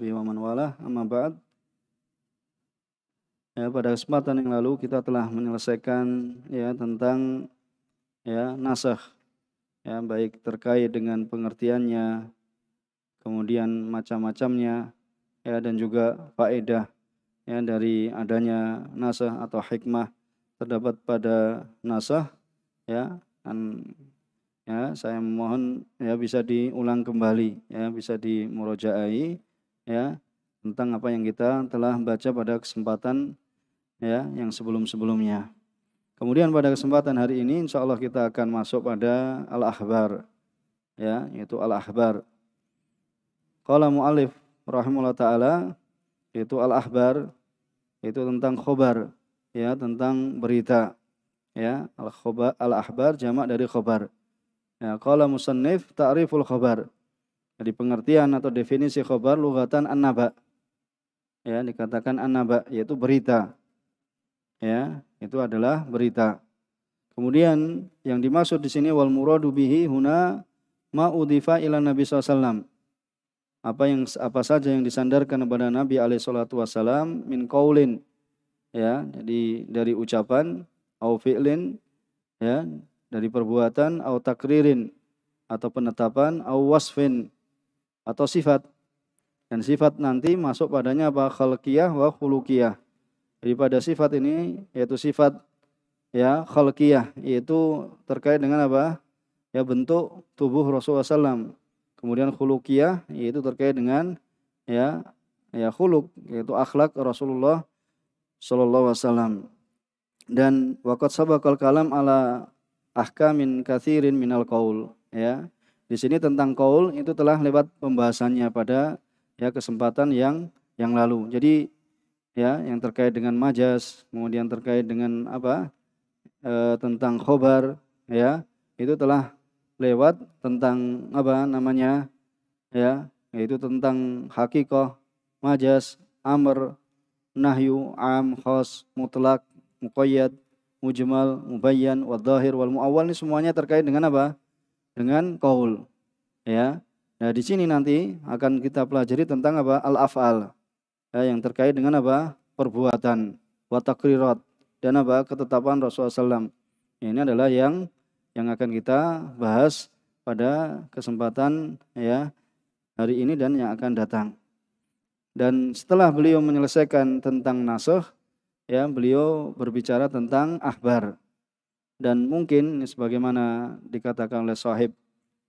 sahbihi wa man walah. Amma ba'd. Ya, pada kesempatan yang lalu kita telah menyelesaikan ya tentang ya nasakh. Ya, baik terkait dengan pengertiannya, kemudian macam-macamnya ya dan juga faedah ya dari adanya nasah atau hikmah terdapat pada nasah ya dan ya saya mohon ya bisa diulang kembali ya bisa dimurojaai ya tentang apa yang kita telah baca pada kesempatan ya yang sebelum-sebelumnya. Kemudian pada kesempatan hari ini insya Allah kita akan masuk pada al-ahbar ya yaitu al-ahbar. Qala mu'alif rahimahullah taala yaitu al-ahbar yaitu tentang khobar ya tentang berita ya al-khobar al jamak dari khobar. Ya qala musannif ta'riful khobar jadi pengertian atau definisi khobar lugatan an Ya, dikatakan an yaitu berita. Ya, itu adalah berita. Kemudian yang dimaksud di sini wal muradu bihi huna ma udifa ila Nabi SAW. Apa yang apa saja yang disandarkan kepada Nabi alaihi salatu wasallam min qaulin ya jadi dari ucapan au fi'lin ya dari perbuatan au takririn atau penetapan au wasfin atau sifat. Dan sifat nanti masuk padanya apa? Khalqiyah wa khuluqiyah. Daripada sifat ini yaitu sifat ya khalqiyah yaitu terkait dengan apa? Ya bentuk tubuh Rasulullah SAW. Kemudian khuluqiyah yaitu terkait dengan ya ya khuluk yaitu akhlak Rasulullah sallallahu alaihi wasallam. Dan wakat sabakal kalam ala ahkamin kathirin minal qaul ya di sini tentang kaul itu telah lewat pembahasannya pada ya kesempatan yang yang lalu. Jadi ya yang terkait dengan majas, kemudian terkait dengan apa e, tentang khobar ya itu telah lewat tentang apa namanya ya yaitu tentang hakikoh majas amr nahyu am khos mutlak muqayyad mujmal mubayyan wadhahir wal muawwal ini semuanya terkait dengan apa dengan kaul. Ya. Nah, di sini nanti akan kita pelajari tentang apa? Al-af'al. Ya, yang terkait dengan apa? perbuatan, watakrirat dan apa? ketetapan Rasulullah SAW. Ya, ini adalah yang yang akan kita bahas pada kesempatan ya hari ini dan yang akan datang. Dan setelah beliau menyelesaikan tentang nasuh, ya beliau berbicara tentang ahbar dan mungkin sebagaimana dikatakan oleh sahib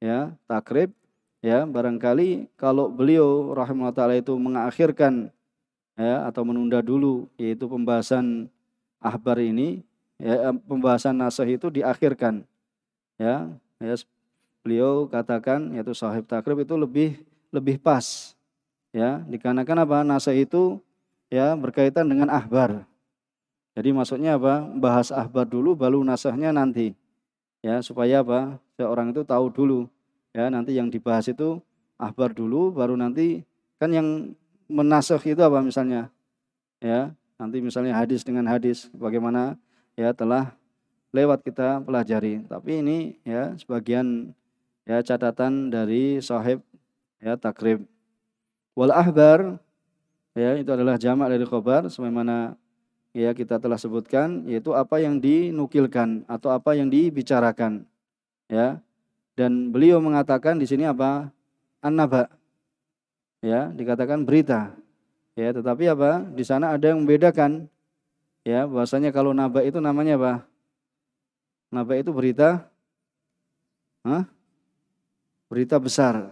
ya takrib ya barangkali kalau beliau rahimahullah taala itu mengakhirkan ya atau menunda dulu yaitu pembahasan ahbar ini ya pembahasan nasih itu diakhirkan ya ya beliau katakan yaitu sahib takrib itu lebih lebih pas ya dikarenakan apa nasih itu ya berkaitan dengan ahbar jadi maksudnya apa? Bahas ahbar dulu baru nasahnya nanti. Ya, supaya apa? Seorang itu tahu dulu. Ya, nanti yang dibahas itu ahbar dulu baru nanti kan yang menasah itu apa misalnya? Ya, nanti misalnya hadis dengan hadis bagaimana ya telah lewat kita pelajari. Tapi ini ya sebagian ya catatan dari sahib ya takrib. Wal ahbar ya itu adalah jamak dari khobar sebagaimana ya kita telah sebutkan yaitu apa yang dinukilkan atau apa yang dibicarakan ya dan beliau mengatakan di sini apa anaba ya dikatakan berita ya tetapi apa di sana ada yang membedakan ya bahwasanya kalau naba itu namanya apa naba itu berita Hah? berita besar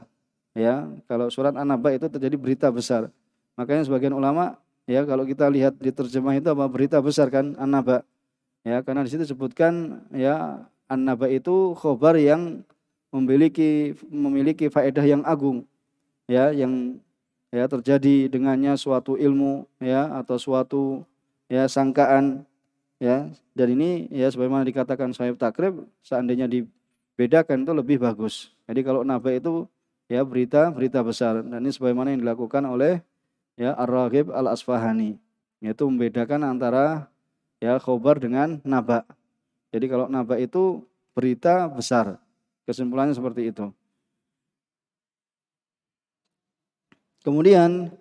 ya kalau surat anaba itu terjadi berita besar makanya sebagian ulama Ya, kalau kita lihat di terjemah itu apa berita besar kan anaba. Ya, karena di situ disebutkan ya anaba itu khobar yang memiliki memiliki faedah yang agung. Ya, yang ya terjadi dengannya suatu ilmu ya atau suatu ya sangkaan ya dan ini ya sebagaimana dikatakan Sahib Takrib seandainya dibedakan itu lebih bagus. Jadi kalau naba itu ya berita berita besar dan ini sebagaimana yang dilakukan oleh ya Ar-Raghib Al-Asfahani yaitu membedakan antara ya khobar dengan naba. Jadi kalau naba itu berita besar. Kesimpulannya seperti itu. Kemudian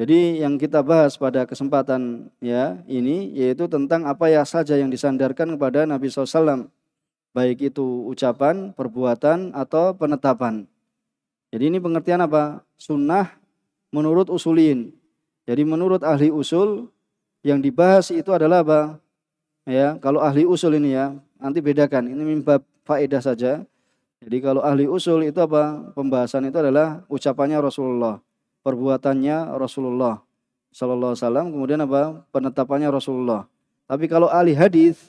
jadi yang kita bahas pada kesempatan ya ini yaitu tentang apa ya saja yang disandarkan kepada Nabi SAW baik itu ucapan, perbuatan atau penetapan. Jadi ini pengertian apa? Sunnah menurut usulin. Jadi menurut ahli usul yang dibahas itu adalah apa? Ya, kalau ahli usul ini ya, nanti bedakan. Ini mimbab faedah saja. Jadi kalau ahli usul itu apa? Pembahasan itu adalah ucapannya Rasulullah, perbuatannya Rasulullah sallallahu alaihi wasallam, kemudian apa? penetapannya Rasulullah. Tapi kalau ahli hadis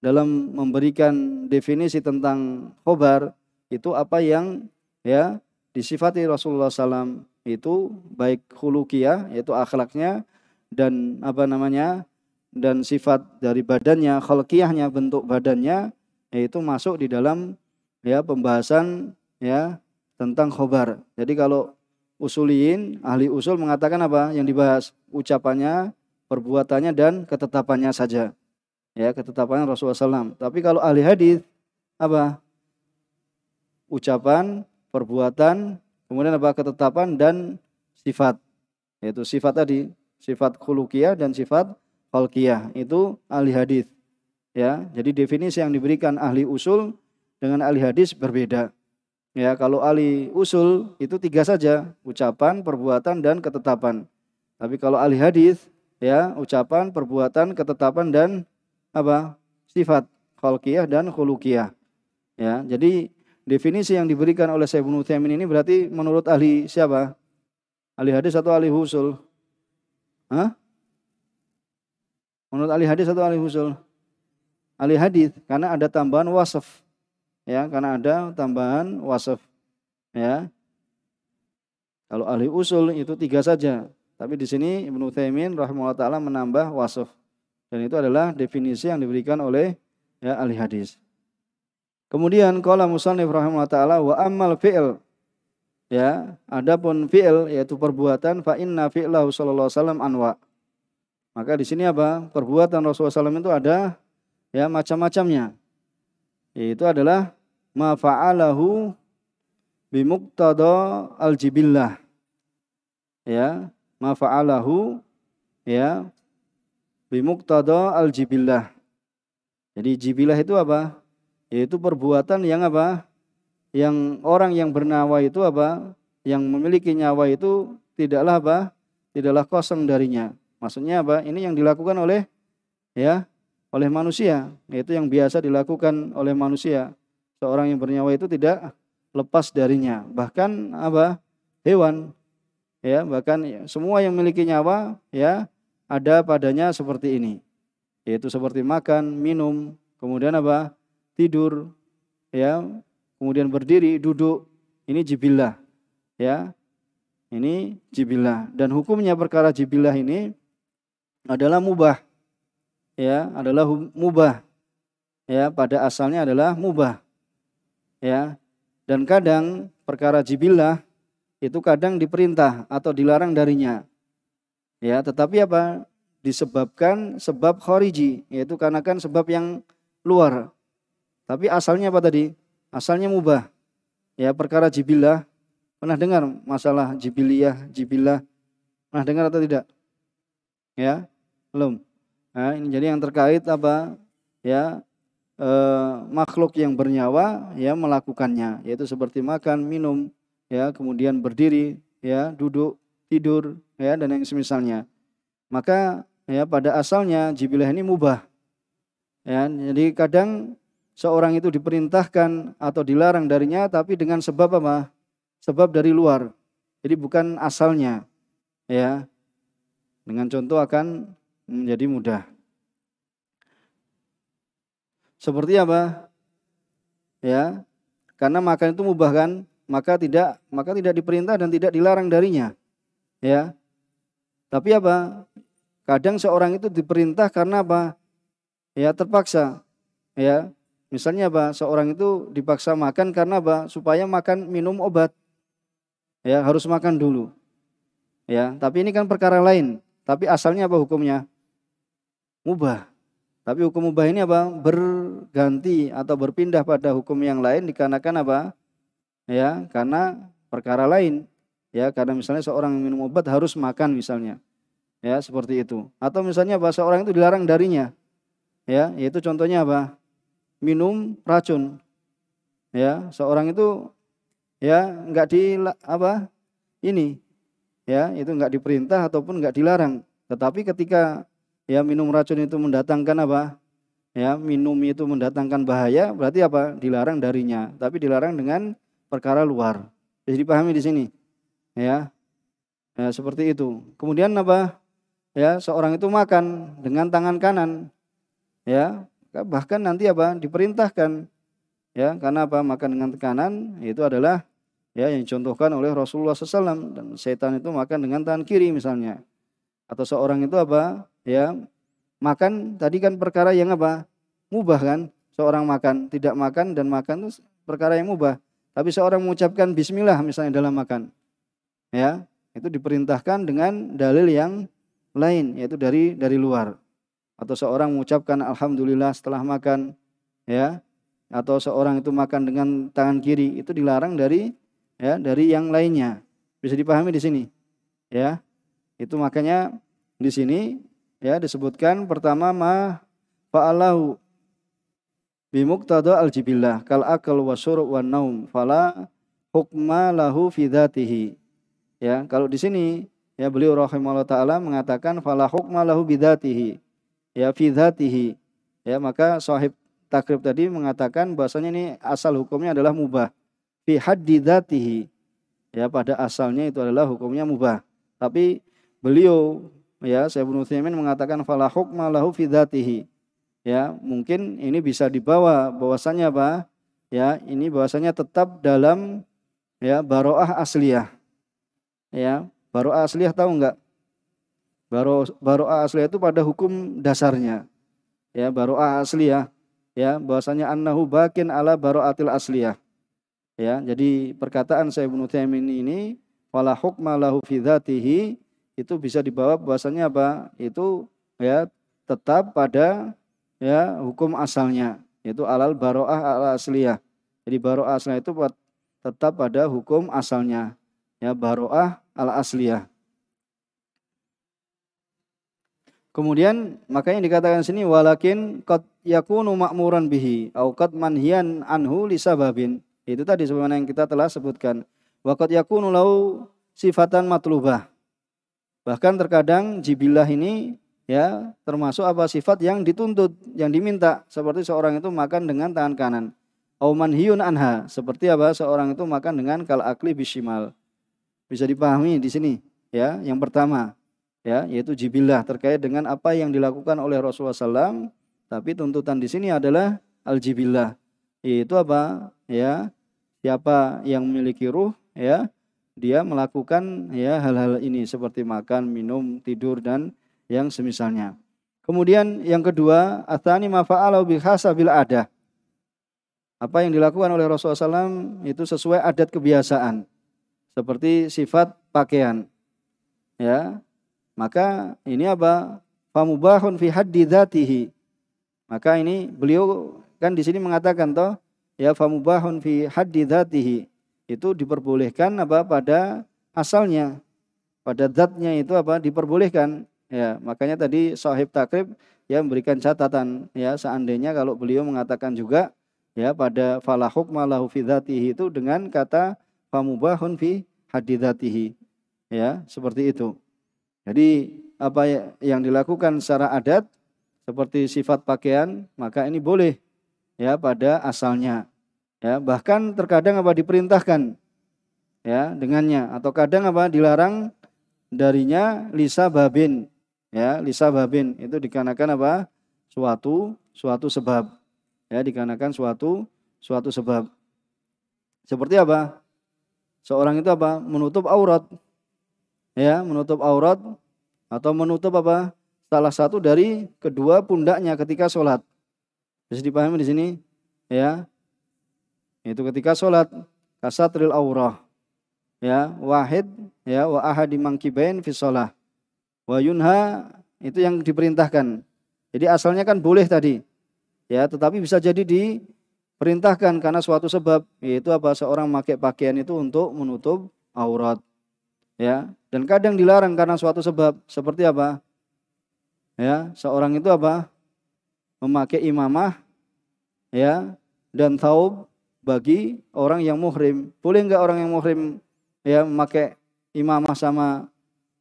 dalam memberikan definisi tentang khobar itu apa yang ya disifati Rasulullah SAW itu baik khuluqiyah yaitu akhlaknya dan apa namanya dan sifat dari badannya khalqiyahnya bentuk badannya yaitu masuk di dalam ya pembahasan ya tentang khobar. Jadi kalau usuliin ahli usul mengatakan apa yang dibahas ucapannya, perbuatannya dan ketetapannya saja. Ya, ketetapannya Rasulullah SAW. Tapi kalau ahli hadis apa? Ucapan, perbuatan, Kemudian apa ketetapan dan sifat. Yaitu sifat tadi, sifat khulukiyah dan sifat khalqiyah. Itu ahli hadis. Ya, jadi definisi yang diberikan ahli usul dengan ahli hadis berbeda. Ya, kalau ahli usul itu tiga saja, ucapan, perbuatan dan ketetapan. Tapi kalau ahli hadis ya, ucapan, perbuatan, ketetapan dan apa? sifat khalqiyah dan khulukiyah. Ya, jadi Definisi yang diberikan oleh Syekh Ibnu Utsaimin ini berarti menurut ahli siapa? Ahli hadis atau ahli usul. Hah? Menurut ahli hadis atau ahli usul, Ahli hadis karena ada tambahan wasaf. Ya, karena ada tambahan wasaf. Ya. Kalau ahli usul itu tiga saja. Tapi di sini Ibnu Utsaimin rahimahullah taala menambah wasaf. Dan itu adalah definisi yang diberikan oleh ya, ahli hadis. Kemudian qala musannif rahimahullah taala wa ammal fi'l ya adapun fi'il yaitu perbuatan fa inna fi'lahu sallallahu alaihi wasallam anwa maka di sini apa perbuatan Rasulullah SAW itu ada ya macam-macamnya yaitu adalah ma fa'alahu al aljibillah ya ma fa'alahu ya al aljibillah jadi jibillah itu apa yaitu perbuatan yang apa? Yang orang yang bernawa itu apa? Yang memiliki nyawa itu tidaklah apa? Tidaklah kosong darinya. Maksudnya apa? Ini yang dilakukan oleh ya, oleh manusia, yaitu yang biasa dilakukan oleh manusia. Seorang yang bernyawa itu tidak lepas darinya. Bahkan apa? hewan ya, bahkan semua yang memiliki nyawa ya ada padanya seperti ini. Yaitu seperti makan, minum, kemudian apa? tidur, ya, kemudian berdiri, duduk. Ini jibilah ya. Ini jibilah dan hukumnya perkara jibilah ini adalah mubah. Ya, adalah mubah. Ya, pada asalnya adalah mubah. Ya. Dan kadang perkara jibilah itu kadang diperintah atau dilarang darinya. Ya, tetapi apa? disebabkan sebab khariji yaitu karena kan sebab yang luar tapi asalnya apa tadi? Asalnya mubah. Ya, perkara jibilah. Pernah dengar masalah jibiliyah, jibilah? Pernah dengar atau tidak? Ya, belum. Nah, ini jadi yang terkait apa? Ya, e, makhluk yang bernyawa ya melakukannya, yaitu seperti makan, minum, ya, kemudian berdiri, ya, duduk, tidur, ya, dan yang semisalnya. Maka ya pada asalnya jibilah ini mubah. Ya, jadi kadang seorang itu diperintahkan atau dilarang darinya tapi dengan sebab apa? Sebab dari luar. Jadi bukan asalnya. Ya. Dengan contoh akan menjadi mudah. Seperti apa? Ya. Karena makan itu mubah kan? Maka tidak maka tidak diperintah dan tidak dilarang darinya. Ya. Tapi apa? Kadang seorang itu diperintah karena apa? Ya, terpaksa. Ya, Misalnya apa? Seorang itu dipaksa makan karena apa? Supaya makan minum obat. Ya, harus makan dulu. Ya, tapi ini kan perkara lain. Tapi asalnya apa hukumnya? Mubah. Tapi hukum mubah ini apa? Berganti atau berpindah pada hukum yang lain dikarenakan apa? Ya, karena perkara lain. Ya, karena misalnya seorang minum obat harus makan misalnya. Ya, seperti itu. Atau misalnya bahasa orang itu dilarang darinya. Ya, Itu contohnya apa? minum racun. Ya, seorang itu ya enggak di apa ini ya itu enggak diperintah ataupun enggak dilarang tetapi ketika ya minum racun itu mendatangkan apa ya minum itu mendatangkan bahaya berarti apa dilarang darinya tapi dilarang dengan perkara luar jadi dipahami di sini ya, ya seperti itu kemudian apa ya seorang itu makan dengan tangan kanan ya Ya, bahkan nanti apa diperintahkan ya karena apa makan dengan tekanan itu adalah ya yang dicontohkan oleh Rasulullah SAW dan setan itu makan dengan tangan kiri misalnya atau seorang itu apa ya makan tadi kan perkara yang apa mubah kan seorang makan tidak makan dan makan itu perkara yang mubah tapi seorang mengucapkan Bismillah misalnya dalam makan ya itu diperintahkan dengan dalil yang lain yaitu dari dari luar atau seorang mengucapkan alhamdulillah setelah makan ya atau seorang itu makan dengan tangan kiri itu dilarang dari ya dari yang lainnya bisa dipahami di sini ya itu makanya di sini ya disebutkan pertama ma fa'alahu bimuqtada al kal akal wasur wan naum fala hukma lahu fi ya kalau di sini ya beliau rahimahullah taala mengatakan fala hukma lahu bidatihi ya fidhatihi, ya maka sahib takrib tadi mengatakan bahasanya ini asal hukumnya adalah mubah fi haddidhatihi ya pada asalnya itu adalah hukumnya mubah tapi beliau ya saya bin Utsaimin mengatakan fala hukma lahu fidhatihi ya mungkin ini bisa dibawa bahwasanya apa ya ini bahwasanya tetap dalam ya baroah asliyah ya baroah asliyah tahu enggak Baro baroah asli itu pada hukum dasarnya. Ya, baroah asli Ya, ya bahwasanya annahu bakin ala baroatil asliyah. Ya, jadi perkataan saya Ibnu Taimin ini wala hukma lahu fi itu bisa dibawa bahwasanya apa? Itu ya tetap pada ya hukum asalnya yaitu alal baroah ala asliyah. Jadi baroah asliyah itu tetap pada hukum asalnya ya baroah ala asliyah. Kemudian makanya dikatakan sini walakin qad yakunu ma'muran bihi au qad manhiyan anhu lisababin. Itu tadi sebagaimana yang kita telah sebutkan. Wa qad yakunu lau sifatan matlubah. Bahkan terkadang jibilah ini ya termasuk apa sifat yang dituntut, yang diminta seperti seorang itu makan dengan tangan kanan. Au manhiyun anha, seperti apa seorang itu makan dengan kal akli bishimal. Bisa dipahami di sini ya, yang pertama ya yaitu jibilah terkait dengan apa yang dilakukan oleh Rasulullah SAW tapi tuntutan di sini adalah al jibilah yaitu apa ya siapa yang memiliki ruh ya dia melakukan ya hal-hal ini seperti makan minum tidur dan yang semisalnya kemudian yang kedua atani mafa'alau bil ada apa yang dilakukan oleh Rasulullah SAW itu sesuai adat kebiasaan seperti sifat pakaian ya maka ini apa? Famubahun fi haddi dzatihi. Maka ini beliau kan di sini mengatakan toh ya famubahun fi haddi dzatihi. Itu diperbolehkan apa pada asalnya. Pada zatnya itu apa diperbolehkan. Ya, makanya tadi sahib takrib ya memberikan catatan ya seandainya kalau beliau mengatakan juga ya pada falahuk malahu fi dzatihi itu dengan kata famubahun fi dzatihi ya seperti itu jadi apa ya, yang dilakukan secara adat seperti sifat pakaian, maka ini boleh ya pada asalnya. Ya, bahkan terkadang apa diperintahkan ya dengannya atau kadang apa dilarang darinya lisa babin ya lisa babin itu dikarenakan apa suatu suatu sebab ya dikarenakan suatu suatu sebab seperti apa seorang itu apa menutup aurat ya menutup aurat atau menutup apa salah satu dari kedua pundaknya ketika sholat bisa dipahami di sini ya itu ketika sholat kasatril aurah ya wahid ya wa ahadi mangkibain fi sholah wa yunha itu yang diperintahkan jadi asalnya kan boleh tadi ya tetapi bisa jadi diperintahkan karena suatu sebab yaitu apa seorang pakai pakaian itu untuk menutup aurat ya dan kadang dilarang karena suatu sebab seperti apa ya seorang itu apa memakai imamah ya dan taub bagi orang yang muhrim boleh nggak orang yang muhrim ya memakai imamah sama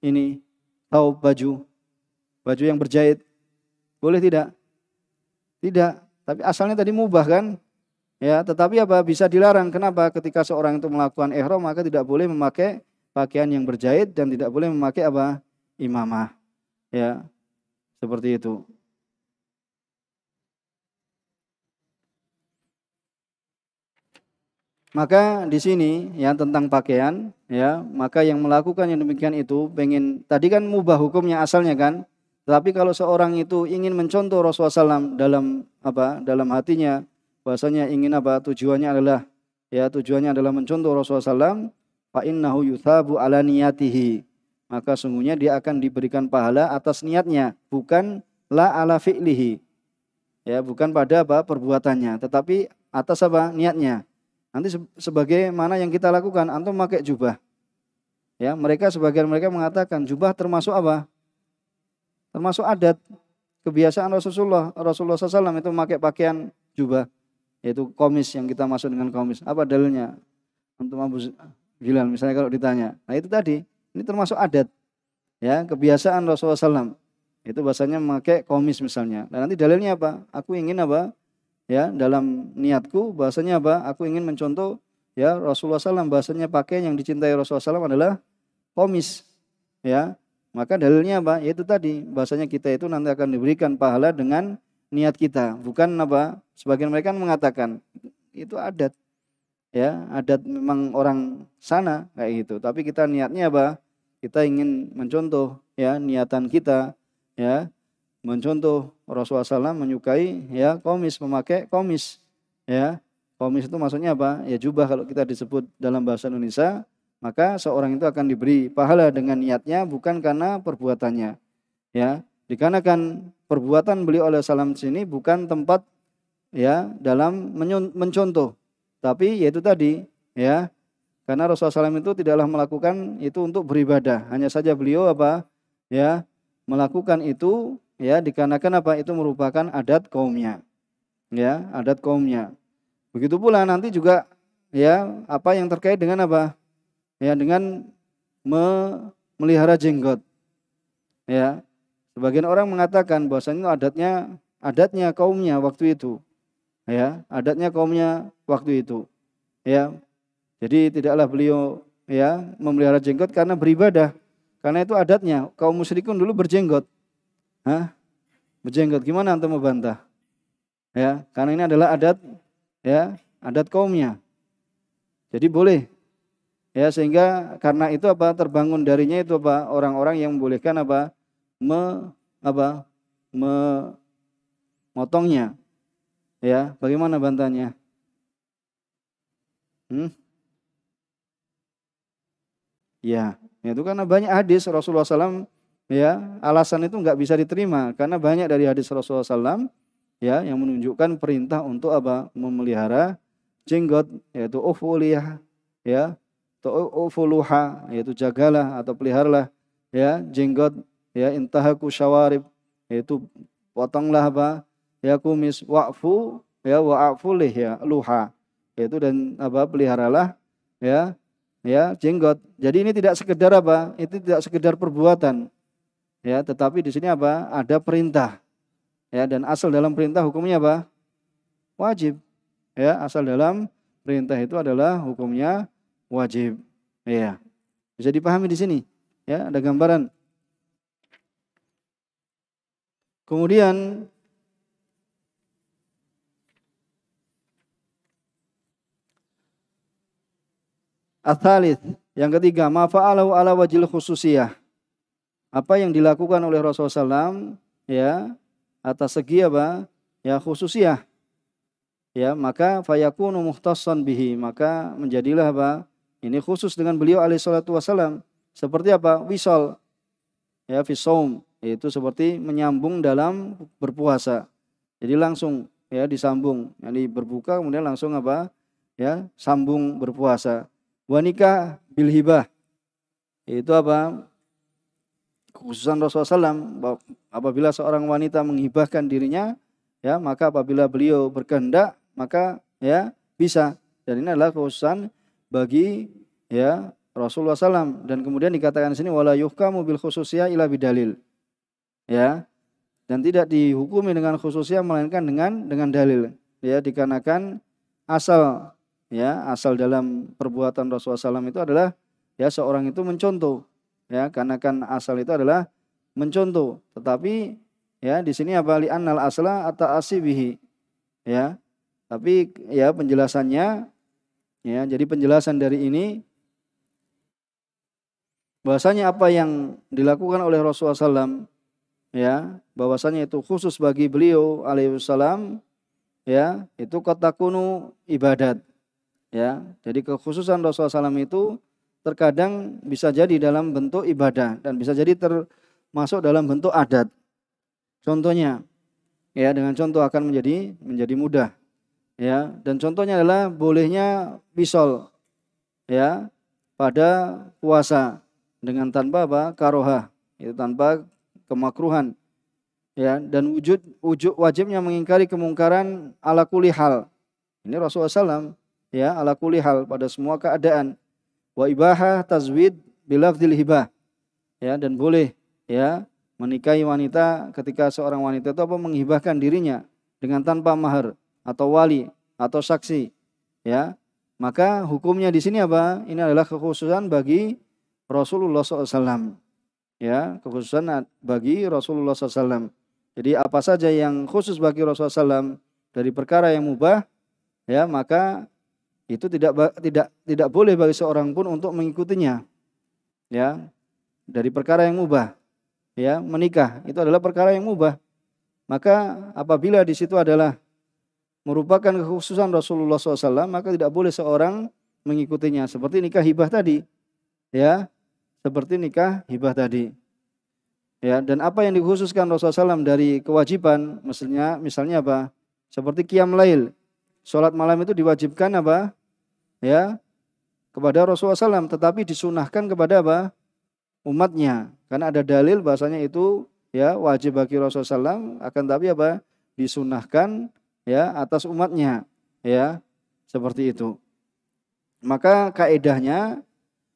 ini tahu baju baju yang berjahit boleh tidak tidak tapi asalnya tadi mubah kan ya tetapi apa bisa dilarang kenapa ketika seorang itu melakukan ihram maka tidak boleh memakai pakaian yang berjahit dan tidak boleh memakai apa? imamah. Ya. Seperti itu. Maka di sini ya tentang pakaian ya, maka yang melakukan yang demikian itu pengen tadi kan mubah hukumnya asalnya kan. Tapi kalau seorang itu ingin mencontoh Rasulullah SAW dalam apa? dalam hatinya bahasanya ingin apa? tujuannya adalah ya tujuannya adalah mencontoh Rasulullah SAW fa innahu yuthabu ala niyatihi maka sungguhnya dia akan diberikan pahala atas niatnya bukan la ala fi'lihi ya bukan pada apa perbuatannya tetapi atas apa niatnya nanti sebagaimana yang kita lakukan antum pakai jubah ya mereka sebagian mereka mengatakan jubah termasuk apa termasuk adat kebiasaan Rasulullah Rasulullah SAW itu memakai pakaian jubah yaitu komis yang kita masuk dengan komis apa dalilnya untuk Abu bilang misalnya kalau ditanya. Nah itu tadi, ini termasuk adat. Ya, kebiasaan Rasulullah SAW. Itu bahasanya memakai komis misalnya. Dan nah, nanti dalilnya apa? Aku ingin apa? Ya, dalam niatku bahasanya apa? Aku ingin mencontoh ya Rasulullah SAW bahasanya pakai yang dicintai Rasulullah SAW adalah komis. Ya, maka dalilnya apa? Yaitu tadi bahasanya kita itu nanti akan diberikan pahala dengan niat kita, bukan apa? Sebagian mereka mengatakan itu adat ya adat memang orang sana kayak gitu tapi kita niatnya apa kita ingin mencontoh ya niatan kita ya mencontoh Rasulullah SAW menyukai ya komis memakai komis ya komis itu maksudnya apa ya jubah kalau kita disebut dalam bahasa Indonesia maka seorang itu akan diberi pahala dengan niatnya bukan karena perbuatannya ya dikarenakan perbuatan beliau oleh salam sini bukan tempat ya dalam mencontoh tapi yaitu tadi ya karena Rasulullah SAW itu tidaklah melakukan itu untuk beribadah. Hanya saja beliau apa ya melakukan itu ya dikarenakan apa itu merupakan adat kaumnya ya adat kaumnya. Begitu pula nanti juga ya apa yang terkait dengan apa ya dengan memelihara jenggot ya sebagian orang mengatakan bahwasanya adatnya adatnya kaumnya waktu itu ya adatnya kaumnya waktu itu ya jadi tidaklah beliau ya memelihara jenggot karena beribadah karena itu adatnya kaum musyrikun dulu berjenggot Hah? berjenggot gimana antum membantah ya karena ini adalah adat ya adat kaumnya jadi boleh ya sehingga karena itu apa terbangun darinya itu apa orang-orang yang membolehkan apa me apa memotongnya Ya, bagaimana bantahnya? Hmm? Ya, itu karena banyak hadis Rasulullah SAW ya alasan itu nggak bisa diterima karena banyak dari hadis Rasulullah SAW ya yang menunjukkan perintah untuk apa memelihara jenggot yaitu ufuliyah ya atau ufuluha yaitu jagalah atau peliharalah ya jenggot ya intahaku syawarib yaitu potonglah apa ya kumis wa'fu ya wa'afulih ya luha yaitu dan apa peliharalah ya ya jenggot. Jadi ini tidak sekedar apa? Itu tidak sekedar perbuatan. Ya, tetapi di sini apa? Ada perintah. Ya, dan asal dalam perintah hukumnya apa? Wajib. Ya, asal dalam perintah itu adalah hukumnya wajib. Ya. Bisa dipahami di sini. Ya, ada gambaran. Kemudian Athalith, yang ketiga, mafa'alahu ala wajil khususiyah. Apa yang dilakukan oleh Rasulullah SAW, ya, atas segi apa? Ya, khususiyah. Ya, maka fayakunu muhtassan bihi. Maka menjadilah apa? Ini khusus dengan beliau alaihi salatu wasalam. Seperti apa? Wisol. Ya, fisaum. Yaitu seperti menyambung dalam berpuasa. Jadi langsung ya disambung. Jadi berbuka kemudian langsung apa? Ya, sambung berpuasa. Wanita bil hibah. Itu apa? Khususan Rasulullah SAW, apabila seorang wanita menghibahkan dirinya, ya maka apabila beliau berkehendak, maka ya bisa. Dan ini adalah khususan bagi ya Rasulullah SAW dan kemudian dikatakan di sini wala yuhkamu bil khususiyah ila bidalil. Ya. Dan tidak dihukumi dengan khususnya melainkan dengan dengan dalil. Ya dikarenakan asal ya asal dalam perbuatan Rasulullah SAW itu adalah ya seorang itu mencontoh ya karena kan asal itu adalah mencontoh tetapi ya di sini apa li anal asla atau asibihi ya tapi ya penjelasannya ya jadi penjelasan dari ini bahwasanya apa yang dilakukan oleh Rasulullah SAW ya bahwasanya itu khusus bagi beliau alaihissalam ya itu kata kuno ibadat Ya, jadi kekhususan Rasulullah SAW itu terkadang bisa jadi dalam bentuk ibadah dan bisa jadi termasuk dalam bentuk adat. Contohnya, ya dengan contoh akan menjadi menjadi mudah. Ya, dan contohnya adalah bolehnya wisol ya pada puasa dengan tanpa apa? karoha, itu tanpa kemakruhan. Ya, dan wujud wujud wajibnya mengingkari kemungkaran ala kuli hal. Ini Rasulullah SAW ya ala kulli hal pada semua keadaan wa ibaha tazwid bilafdil hibah ya dan boleh ya menikahi wanita ketika seorang wanita itu apa menghibahkan dirinya dengan tanpa mahar atau wali atau saksi ya maka hukumnya di sini apa ini adalah kekhususan bagi Rasulullah SAW ya kekhususan bagi Rasulullah SAW jadi apa saja yang khusus bagi Rasulullah SAW dari perkara yang mubah ya maka itu tidak tidak tidak boleh bagi seorang pun untuk mengikutinya. Ya. Dari perkara yang mubah. Ya, menikah itu adalah perkara yang mubah. Maka apabila di situ adalah merupakan kekhususan Rasulullah SAW, maka tidak boleh seorang mengikutinya. Seperti nikah hibah tadi. Ya, seperti nikah hibah tadi. Ya, dan apa yang dikhususkan Rasulullah SAW dari kewajiban, misalnya, misalnya apa? Seperti kiam lail, sholat malam itu diwajibkan apa? ya kepada Rasulullah SAW, tetapi disunahkan kepada apa? umatnya. Karena ada dalil bahasanya itu ya wajib bagi Rasulullah SAW, akan tapi apa? disunahkan ya atas umatnya, ya seperti itu. Maka kaidahnya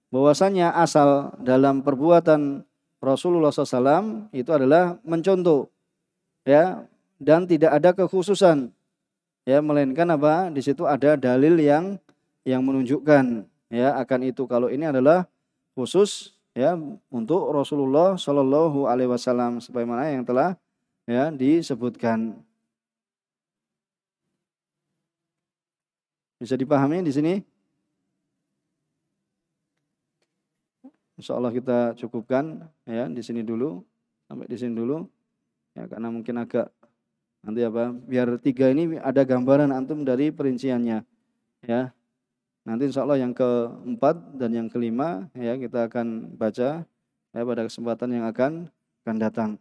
bahwasanya asal dalam perbuatan Rasulullah SAW itu adalah mencontoh, ya dan tidak ada kekhususan, ya melainkan apa? Di situ ada dalil yang yang menunjukkan ya akan itu kalau ini adalah khusus ya untuk Rasulullah Shallallahu Alaihi Wasallam sebagaimana yang telah ya disebutkan. Bisa dipahami di sini? Insya Allah kita cukupkan ya di sini dulu sampai di sini dulu ya karena mungkin agak nanti apa biar tiga ini ada gambaran antum dari perinciannya ya Nanti insya Allah yang keempat dan yang kelima ya kita akan baca ya pada kesempatan yang akan akan datang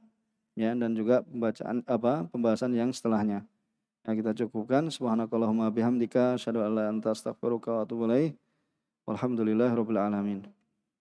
ya dan juga pembacaan apa pembahasan yang setelahnya. Ya, kita cukupkan subhanakallahumma bihamdika asyhadu an la anta astaghfiruka wa atubu ilaik. Walhamdulillahirabbil alamin.